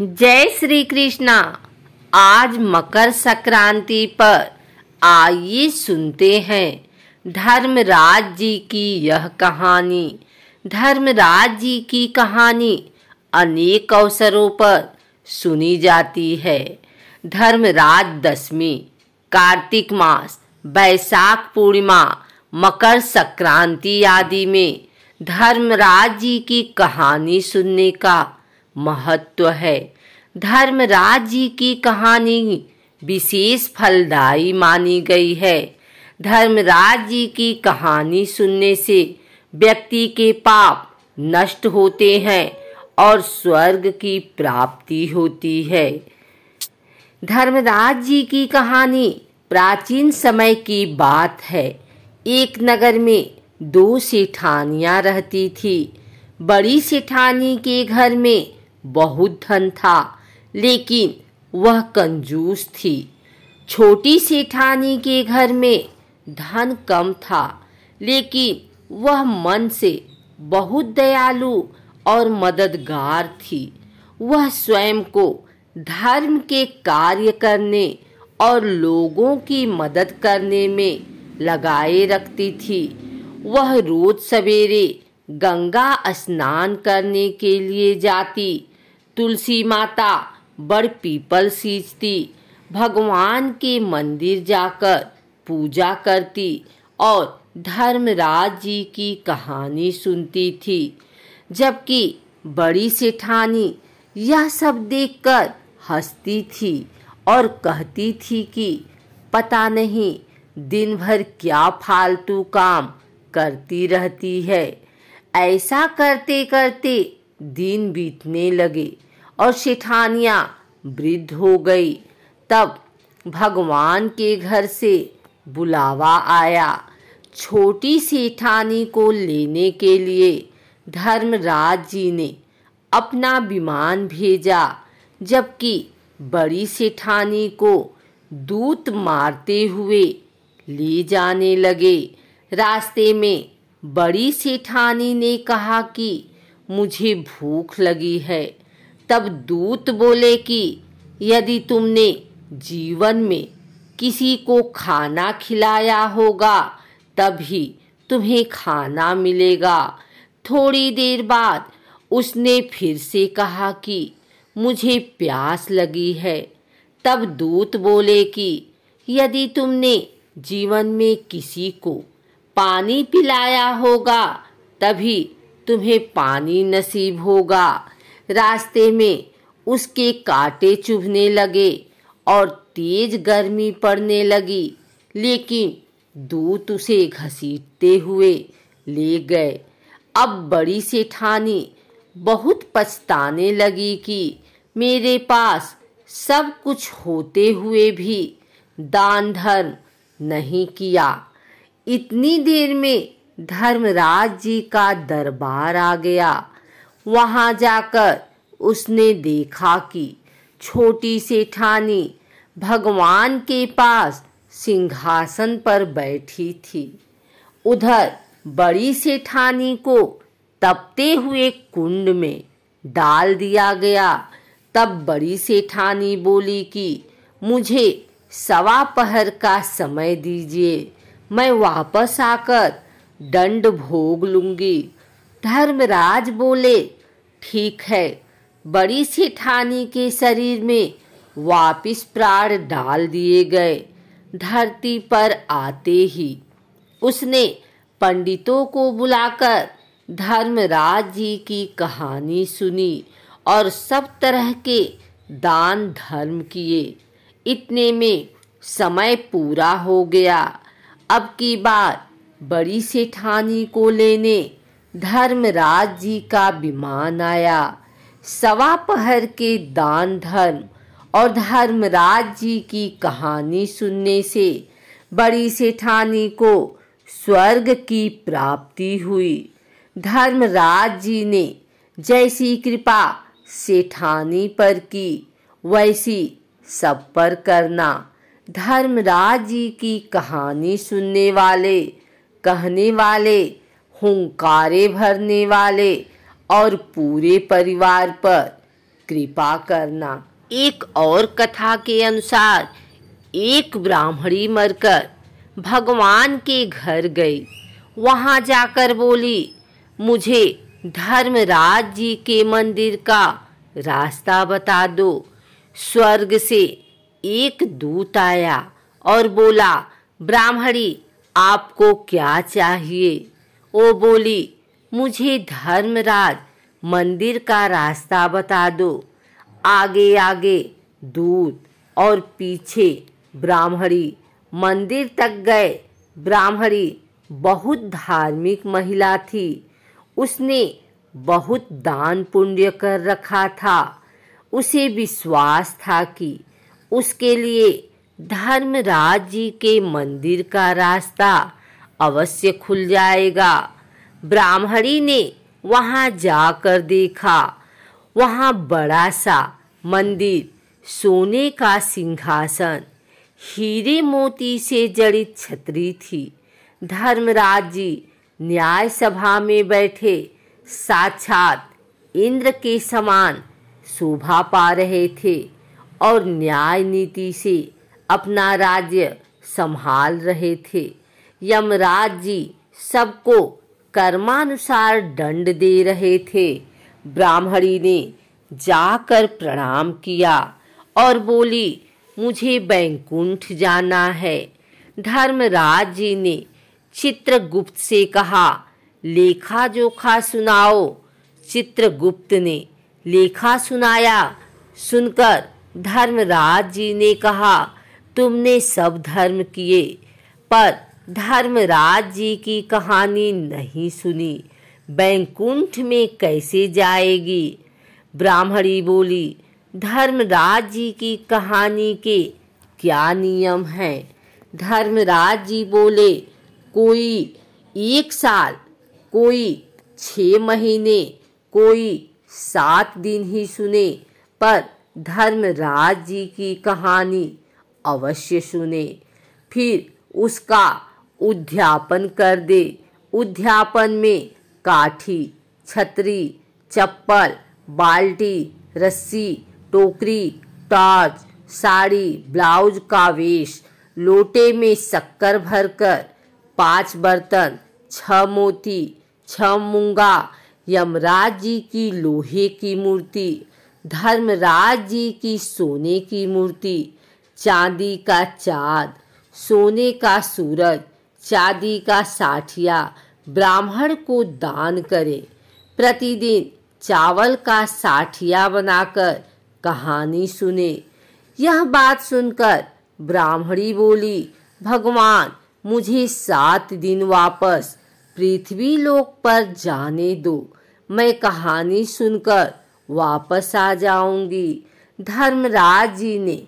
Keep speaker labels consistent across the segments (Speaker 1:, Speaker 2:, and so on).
Speaker 1: जय श्री कृष्णा आज मकर संक्रांति पर आइए सुनते हैं धर्मराज जी की यह कहानी धर्मराज जी की कहानी अनेक अवसरों पर सुनी जाती है धर्मराज दशमी कार्तिक मास बैसाख पूर्णिमा मकर संक्रांति आदि में धर्मराज जी की कहानी सुनने का महत्व है धर्मराज जी की कहानी विशेष फलदायी मानी गई है धर्मराज जी की कहानी सुनने से व्यक्ति के पाप नष्ट होते हैं और स्वर्ग की प्राप्ति होती है धर्मराज जी की कहानी प्राचीन समय की बात है एक नगर में दो सेठानियाँ रहती थी बड़ी सेठानी के घर में बहुत धन था लेकिन वह कंजूस थी छोटी सेठानी के घर में धन कम था लेकिन वह मन से बहुत दयालु और मददगार थी वह स्वयं को धर्म के कार्य करने और लोगों की मदद करने में लगाए रखती थी वह रोज सवेरे गंगा स्नान करने के लिए जाती तुलसी माता बड़ पीपल सींचती भगवान के मंदिर जाकर पूजा करती और धर्मराज जी की कहानी सुनती थी जबकि बड़ी सेठानी यह सब देखकर हंसती थी और कहती थी कि पता नहीं दिन भर क्या फालतू काम करती रहती है ऐसा करते करते दिन बीतने लगे और शिठानिया वृद्ध हो गई तब भगवान के घर से बुलावा आया छोटी सेठानी को लेने के लिए धर्मराज जी ने अपना विमान भेजा जबकि बड़ी सेठानी को दूत मारते हुए ले जाने लगे रास्ते में बड़ी सेठानी ने कहा कि मुझे भूख लगी है तब दूत बोले कि यदि तुमने जीवन में किसी को खाना खिलाया होगा तभी तुम्हें खाना मिलेगा थोड़ी देर बाद उसने फिर से कहा कि मुझे प्यास लगी है तब दूत बोले कि यदि तुमने जीवन में किसी को पानी पिलाया होगा तभी तुम्हें पानी नसीब होगा रास्ते में उसके कांटे चुभने लगे और तेज गर्मी पड़ने लगी लेकिन दूत उसे घसीटते हुए ले गए अब बड़ी सेठानी बहुत पछताने लगी कि मेरे पास सब कुछ होते हुए भी दान धर्म नहीं किया इतनी देर में धर्मराज जी का दरबार आ गया वहाँ जाकर उसने देखा कि छोटी सेठानी भगवान के पास सिंहासन पर बैठी थी उधर बड़ी सेठानी को तपते हुए कुंड में डाल दिया गया तब बड़ी सेठानी बोली कि मुझे सवा पहर का समय दीजिए मैं वापस आकर दंड भोग लूँगी धर्मराज बोले ठीक है बड़ी सी ठानी के शरीर में वापिस प्राण डाल दिए गए धरती पर आते ही उसने पंडितों को बुलाकर धर्मराज जी की कहानी सुनी और सब तरह के दान धर्म किए इतने में समय पूरा हो गया अब की बार बड़ी सेठानी को लेने धर्मराज जी का विमान आया सवा पहर के दान धर्म और धर्मराज जी की कहानी सुनने से बड़ी सेठानी को स्वर्ग की प्राप्ति हुई धर्मराज जी ने जैसी कृपा सेठानी पर की वैसी सब पर करना धर्मराज जी की कहानी सुनने वाले कहने वाले हुंकारे भरने वाले और पूरे परिवार पर कृपा करना एक और कथा के अनुसार एक ब्राह्मणी मरकर भगवान के घर गई वहाँ जाकर बोली मुझे धर्मराज जी के मंदिर का रास्ता बता दो स्वर्ग से एक दूत आया और बोला ब्राह्मणी आपको क्या चाहिए वो बोली मुझे धर्मराज मंदिर का रास्ता बता दो आगे आगे दूध और पीछे ब्राह्मणी मंदिर तक गए ब्राह्मणी बहुत धार्मिक महिला थी उसने बहुत दान पुण्य कर रखा था उसे विश्वास था कि उसके लिए धर्मराज जी के मंदिर का रास्ता अवश्य खुल जाएगा ब्राह्मणी ने वहाँ जाकर देखा वहाँ बड़ा सा मंदिर सोने का सिंहासन हीरे मोती से जड़ित छतरी थी धर्मराज जी न्याय सभा में बैठे साक्षात इंद्र के समान शोभा पा रहे थे और न्याय नीति से अपना राज्य संभाल रहे थे यमराज जी सबको कर्मानुसार दंड दे रहे थे ब्राह्मणी ने जाकर प्रणाम किया और बोली मुझे बैकुंठ जाना है धर्मराज जी ने चित्रगुप्त से कहा लेखा जोखा सुनाओ चित्रगुप्त ने लेखा सुनाया सुनकर धर्मराज जी ने कहा तुमने सब धर्म किए पर धर्मराज जी की कहानी नहीं सुनी बैकुंठ में कैसे जाएगी ब्राह्मणी बोली धर्मराज जी की कहानी के क्या नियम हैं धर्मराज जी बोले कोई एक साल कोई छ महीने कोई सात दिन ही सुने पर धर्मराज जी की कहानी अवश्य सुने फिर उसका उद्यापन कर दे उद्यापन में काठी छतरी चप्पल बाल्टी रस्सी टोकरी टॉर्च साड़ी ब्लाउज का वेश लोटे में शक्कर भरकर पांच बर्तन छह मोती छह मूंगा यमराज जी की लोहे की मूर्ति धर्मराज जी की सोने की मूर्ति चांदी का चाँद सोने का सूरज चांदी का साठिया ब्राह्मण को दान करें प्रतिदिन चावल का साठिया बनाकर कहानी सुने यह बात सुनकर ब्राह्मणी बोली भगवान मुझे सात दिन वापस पृथ्वी लोक पर जाने दो मैं कहानी सुनकर वापस आ जाऊंगी धर्मराज जी ने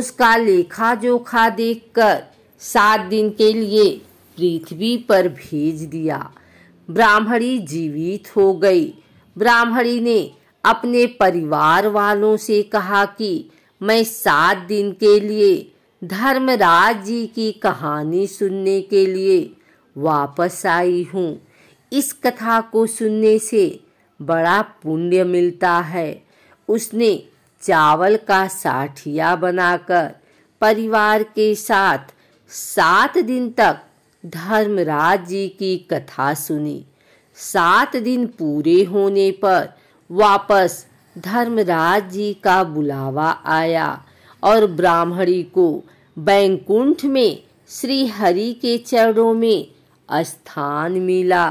Speaker 1: उसका लेखा जोखा देखकर सात दिन के लिए पृथ्वी पर भेज दिया ब्राह्मणी जीवित हो गई ब्राह्मणी ने अपने परिवार वालों से कहा कि मैं सात दिन के लिए धर्मराज जी की कहानी सुनने के लिए वापस आई हूँ इस कथा को सुनने से बड़ा पुण्य मिलता है उसने चावल का साठिया बनाकर परिवार के साथ सात दिन तक धर्मराज जी की कथा सुनी सात दिन पूरे होने पर वापस धर्मराज जी का बुलावा आया और ब्राह्मणी को बैकुंठ में श्री हरि के चरणों में स्थान मिला